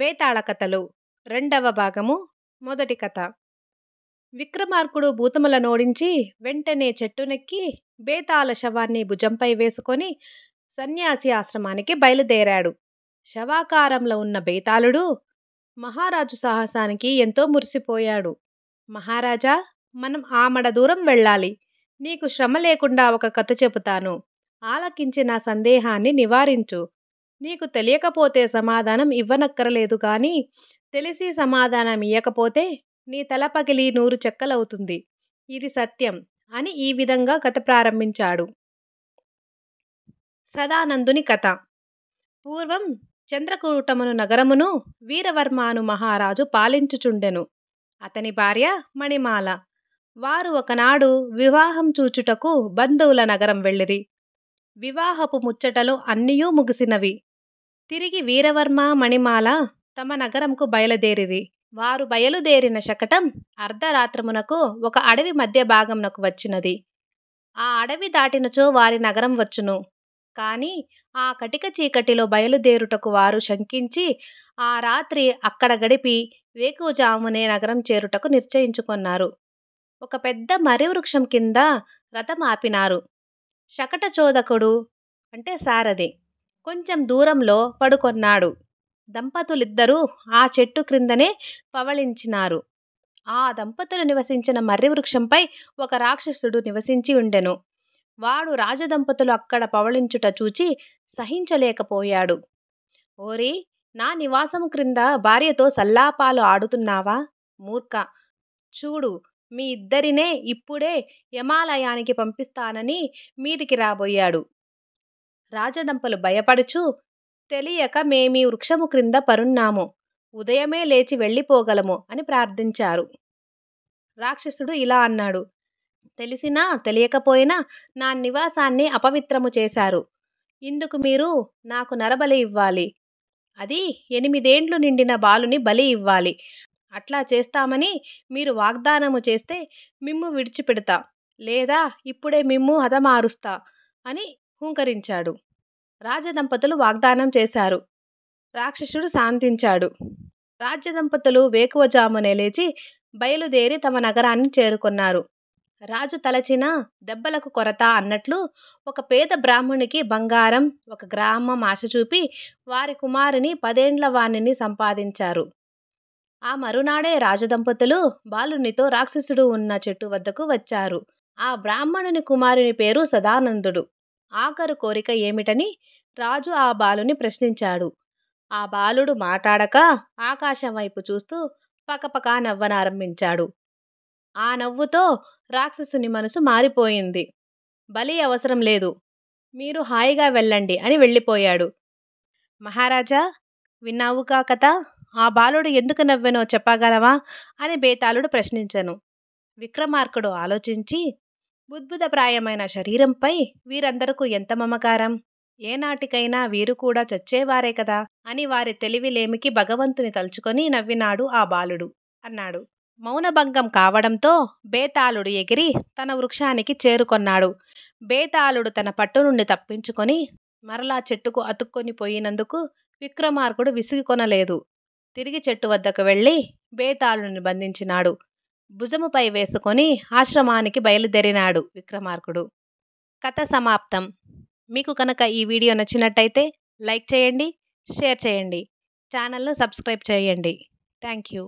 బేతాళ కథలు రెండవ భాగము మొదటి కథ విక్రమార్కుడు భూతముల నోడించి వెంటనే చెట్టునెక్కి బేతాళ శవాన్ని భుజంపై వేసుకొని సన్యాసి ఆశ్రమానికి బయలుదేరాడు శవాకారంలో ఉన్న బేతాళుడు మహారాజు సాహసానికి ఎంతో మురిసిపోయాడు మహారాజా మనం ఆమడ దూరం వెళ్ళాలి నీకు శ్రమ లేకుండా ఒక కథ చెబుతాను ఆలకించి నా సందేహాన్ని నివారించు నీకు తెలియకపోతే సమాధానం ఇవ్వనక్కరలేదు కానీ తెలిసి సమాధానం ఇయ్యకపోతే నీ తల పగిలి నూరు చెక్కలవుతుంది ఇది సత్యం అని ఈ విధంగా కథ ప్రారంభించాడు సదానందుని కథ పూర్వం చంద్రకూటమును నగరమును వీరవర్మాను మహారాజు పాలించుచుండెను అతని భార్య మణిమాల వారు ఒకనాడు వివాహం చూచుటకు బంధువుల నగరం వెళ్ళిరి వివాహపు ముచ్చటలు అన్నీ ముగిసినవి తిరిగి వీరవర్మ మణిమాల తమ నగరంకు బయలుదేరిది వారు బయలుదేరిన శకటం అర్ధరాత్రమునకు ఒక అడవి మధ్య భాగంనకు వచ్చినది ఆ అడవి దాటినచో వారి నగరం వచ్చును కానీ ఆ కటిక చీకటిలో బయలుదేరుటకు వారు శంకించి ఆ రాత్రి అక్కడ గడిపి వేకుజామునే నగరం చేరుటకు నిశ్చయించుకున్నారు ఒక పెద్ద మరివృక్షం కింద రథం ఆపినారు శకటచోదకుడు అంటే సారథి కొంచెం దూరంలో పడుకొన్నాడు దంపతులిద్దరూ ఆ చెట్టు క్రిందనే పవళించినారు ఆ దంపతులు నివసించిన మర్రి వృక్షంపై ఒక రాక్షసుడు నివసించి ఉండెను వాడు రాజదంపతులు అక్కడ పవళించుట చూచి సహించలేకపోయాడు ఓరి నా నివాసం క్రింద భార్యతో సల్లాపాలు ఆడుతున్నావా మూర్ఖ చూడు మీ ఇద్దరినే ఇప్పుడే హిమాలయానికి పంపిస్తానని మీదికి రాబోయాడు రాజదంపలు భయపడుచు తెలియక మేమీ వృక్షము క్రింద పరున్నాము ఉదయమే లేచి వెళ్ళిపోగలము అని ప్రార్థించారు రాక్షసుడు ఇలా అన్నాడు తెలిసినా తెలియకపోయినా నా నివాసాన్ని అపవిత్రము చేశారు ఇందుకు మీరు నాకు నరబలి ఇవ్వాలి అది ఎనిమిదేండ్లు నిండిన బాలుని బలి ఇవ్వాలి అట్లా చేస్తామని మీరు వాగ్దానము చేస్తే మిమ్ము విడిచిపెడతా లేదా ఇప్పుడే మిమ్ము హతమారుస్తా అని హూంకరించాడు రాజదంపతులు వాగ్దానం చేశారు రాక్షసుడు శాంతించాడు రాజదంపతులు వేకువజామునే లేచి బయలుదేరి తమ నగరాన్ని చేరుకున్నారు రాజు తలచిన దెబ్బలకు కొరత అన్నట్లు ఒక పేద బ్రాహ్మణికి బంగారం ఒక గ్రామం ఆశ చూపి వారి కుమారుని పదేండ్ల వాణిని సంపాదించారు ఆ మరునాడే రాజదంపతులు బాలునితో రాక్షసుడు ఉన్న చెట్టు వద్దకు వచ్చారు ఆ బ్రాహ్మణుని కుమారుని పేరు సదానందుడు ఆఖరు కోరిక ఏమిటని రాజు ఆ బాలుని ప్రశ్నించాడు ఆ బాలుడు మాట్లాడక ఆకాశం వైపు చూస్తూ పకపకా నవ్వనారంభించాడు ఆ నవ్వుతో రాక్షసుని మనసు మారిపోయింది బలి అవసరం లేదు మీరు హాయిగా వెళ్ళండి అని వెళ్ళిపోయాడు మహారాజా విన్నావుగా కథ ఆ బాలుడు ఎందుకు నవ్వెనో చెప్పగలవా అని బేతాళుడు ప్రశ్నించను విక్రమార్కుడు ఆలోచించి బుద్భుతప్రాయమైన శరీరంపై వీరందరకు ఎంత మమకారం ఏనాటికైనా వీరు కూడా చచ్చేవారే కదా అని వారి తెలివిలేమికి భగవంతుని తలుచుకొని నవ్వినాడు ఆ బాలుడు అన్నాడు మౌనభంగం కావడంతో బేతాళుడు ఎగిరి తన వృక్షానికి చేరుకొన్నాడు బేతాళుడు తన పట్టు నుండి తప్పించుకొని మరలా చెట్టుకు అతుక్కొని పోయినందుకు విక్రమార్కుడు విసిగికొనలేదు తిరిగి చెట్టు వద్దకు వెళ్ళి బేతాళుని బంధించినాడు భుజముపై వేసుకొని ఆశ్రమానికి బయలుదేరినాడు విక్రమార్కుడు కథ సమాప్తం మీకు కనుక ఈ వీడియో నచ్చినట్టయితే లైక్ చేయండి షేర్ చేయండి ఛానల్ను సబ్స్క్రైబ్ చేయండి థ్యాంక్ యూ